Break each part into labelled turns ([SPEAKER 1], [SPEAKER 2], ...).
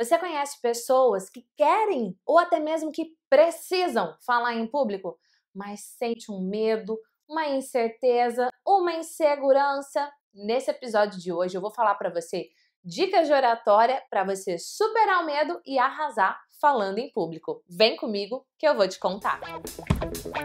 [SPEAKER 1] Você conhece pessoas que querem ou até mesmo que precisam falar em público, mas sente um medo, uma incerteza, uma insegurança? Nesse episódio de hoje eu vou falar para você dicas de oratória para você superar o medo e arrasar falando em público. Vem comigo que eu vou te contar. Música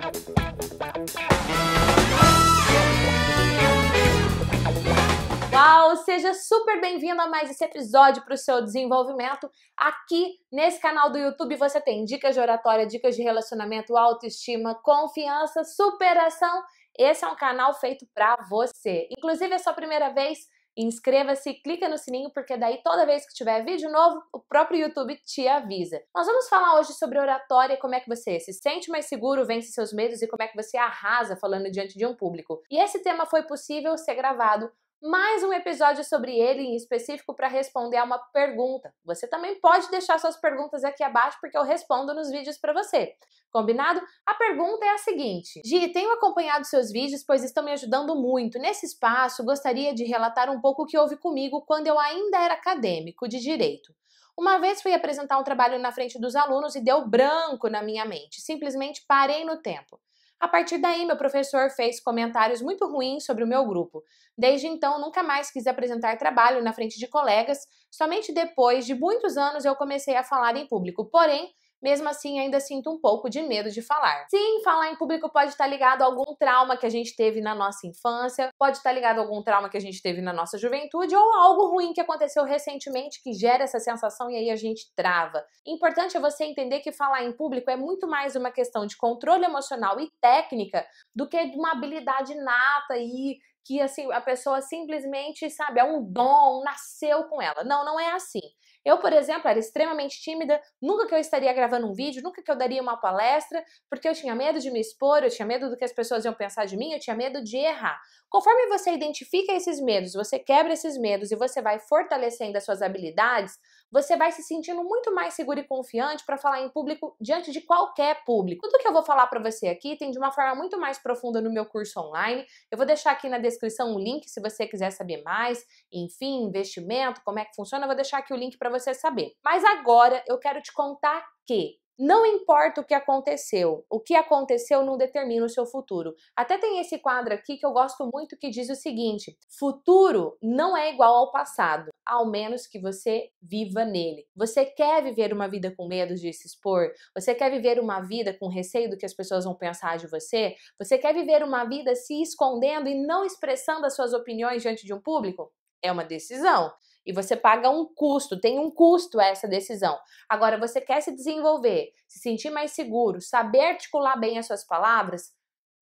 [SPEAKER 1] seja super bem-vindo a mais esse episódio para o seu desenvolvimento. Aqui nesse canal do YouTube você tem dicas de oratória, dicas de relacionamento, autoestima, confiança, superação. Esse é um canal feito para você. Inclusive é sua primeira vez, inscreva-se, clica no sininho, porque daí toda vez que tiver vídeo novo, o próprio YouTube te avisa. Nós vamos falar hoje sobre oratória, como é que você se sente mais seguro, vence seus medos e como é que você arrasa falando diante de um público. E esse tema foi possível ser gravado mais um episódio sobre ele em específico para responder a uma pergunta. Você também pode deixar suas perguntas aqui abaixo porque eu respondo nos vídeos para você. Combinado? A pergunta é a seguinte: Gi, tenho acompanhado seus vídeos pois estão me ajudando muito. Nesse espaço, gostaria de relatar um pouco o que houve comigo quando eu ainda era acadêmico de direito. Uma vez fui apresentar um trabalho na frente dos alunos e deu branco na minha mente. Simplesmente parei no tempo. A partir daí, meu professor fez comentários muito ruins sobre o meu grupo. Desde então, nunca mais quis apresentar trabalho na frente de colegas, somente depois de muitos anos eu comecei a falar em público. Porém, mesmo assim, ainda sinto um pouco de medo de falar. Sim, falar em público pode estar tá ligado a algum trauma que a gente teve na nossa infância, pode estar tá ligado a algum trauma que a gente teve na nossa juventude ou algo ruim que aconteceu recentemente que gera essa sensação e aí a gente trava. Importante é você entender que falar em público é muito mais uma questão de controle emocional e técnica do que de uma habilidade nata e que assim a pessoa simplesmente sabe é um dom nasceu com ela não não é assim eu, por exemplo, era extremamente tímida, nunca que eu estaria gravando um vídeo, nunca que eu daria uma palestra, porque eu tinha medo de me expor, eu tinha medo do que as pessoas iam pensar de mim, eu tinha medo de errar. Conforme você identifica esses medos, você quebra esses medos e você vai fortalecendo as suas habilidades, você vai se sentindo muito mais seguro e confiante para falar em público diante de qualquer público. Tudo que eu vou falar para você aqui tem de uma forma muito mais profunda no meu curso online. Eu vou deixar aqui na descrição o um link se você quiser saber mais, enfim, investimento, como é que funciona, eu vou deixar aqui o link para você saber. Mas agora eu quero te contar que não importa o que aconteceu, o que aconteceu não determina o seu futuro. Até tem esse quadro aqui que eu gosto muito que diz o seguinte: futuro não é igual ao passado, ao menos que você viva nele. Você quer viver uma vida com medo de se expor? Você quer viver uma vida com receio do que as pessoas vão pensar de você? Você quer viver uma vida se escondendo e não expressando as suas opiniões diante de um público? É uma decisão e você paga um custo, tem um custo essa decisão. Agora, você quer se desenvolver, se sentir mais seguro, saber articular bem as suas palavras?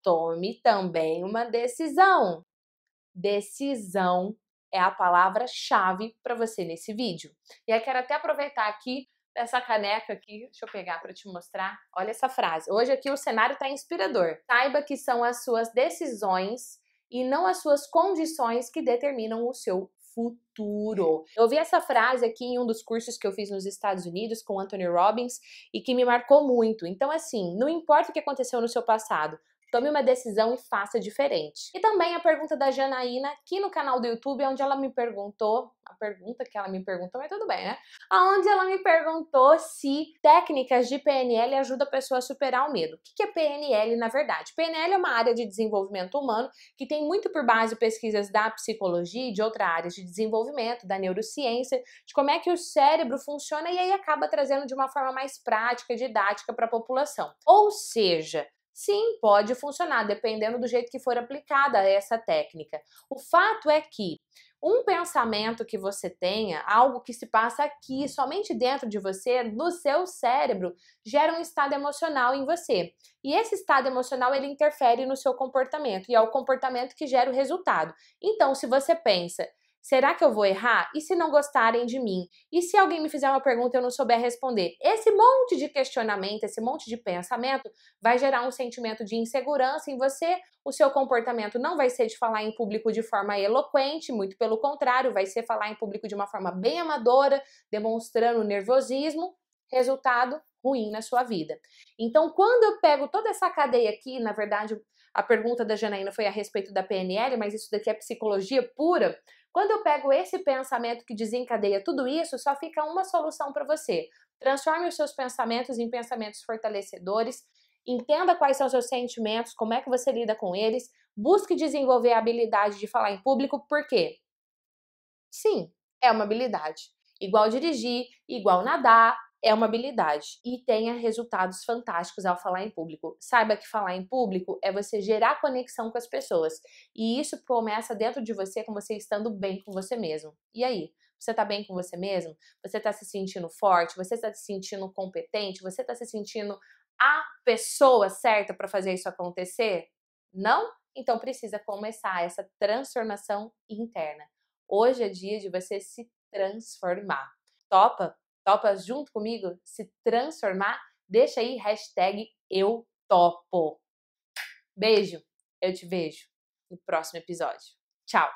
[SPEAKER 1] Tome também uma decisão. Decisão é a palavra-chave para você nesse vídeo. E aí quero até aproveitar aqui essa caneca aqui, deixa eu pegar para te mostrar. Olha essa frase. Hoje aqui o cenário está inspirador. Saiba que são as suas decisões e não as suas condições que determinam o seu futuro. Eu ouvi essa frase aqui em um dos cursos que eu fiz nos Estados Unidos com Anthony Robbins e que me marcou muito. Então, assim, não importa o que aconteceu no seu passado, Tome uma decisão e faça diferente. E também a pergunta da Janaína aqui no canal do YouTube, é onde ela me perguntou, a pergunta que ela me perguntou, mas tudo bem, né? Aonde ela me perguntou se técnicas de PNL ajudam a pessoa a superar o medo. O que é PNL na verdade? PNL é uma área de desenvolvimento humano que tem muito por base pesquisas da psicologia e de outras áreas de desenvolvimento, da neurociência, de como é que o cérebro funciona e aí acaba trazendo de uma forma mais prática, didática para a população. Ou seja, Sim, pode funcionar, dependendo do jeito que for aplicada essa técnica. O fato é que um pensamento que você tenha, algo que se passa aqui, somente dentro de você, no seu cérebro, gera um estado emocional em você. E esse estado emocional ele interfere no seu comportamento e é o comportamento que gera o resultado. Então, se você pensa Será que eu vou errar? E se não gostarem de mim? E se alguém me fizer uma pergunta e eu não souber responder? Esse monte de questionamento, esse monte de pensamento vai gerar um sentimento de insegurança em você. O seu comportamento não vai ser de falar em público de forma eloquente, muito pelo contrário, vai ser falar em público de uma forma bem amadora, demonstrando nervosismo. Resultado, ruim na sua vida. Então, quando eu pego toda essa cadeia aqui, na verdade, a pergunta da Janaína foi a respeito da PNL, mas isso daqui é psicologia pura. Quando eu pego esse pensamento que desencadeia tudo isso, só fica uma solução para você. Transforme os seus pensamentos em pensamentos fortalecedores, entenda quais são os seus sentimentos, como é que você lida com eles, busque desenvolver a habilidade de falar em público, porque sim, é uma habilidade. Igual dirigir, igual nadar, é uma habilidade e tenha resultados fantásticos ao falar em público. Saiba que falar em público é você gerar conexão com as pessoas. E isso começa dentro de você com você estando bem com você mesmo. E aí? Você está bem com você mesmo? Você está se sentindo forte? Você está se sentindo competente? Você está se sentindo a pessoa certa para fazer isso acontecer? Não? Então precisa começar essa transformação interna. Hoje é dia de você se transformar. Topa? Topa junto comigo se transformar? Deixa aí hashtag eu topo. Beijo, eu te vejo no próximo episódio. Tchau!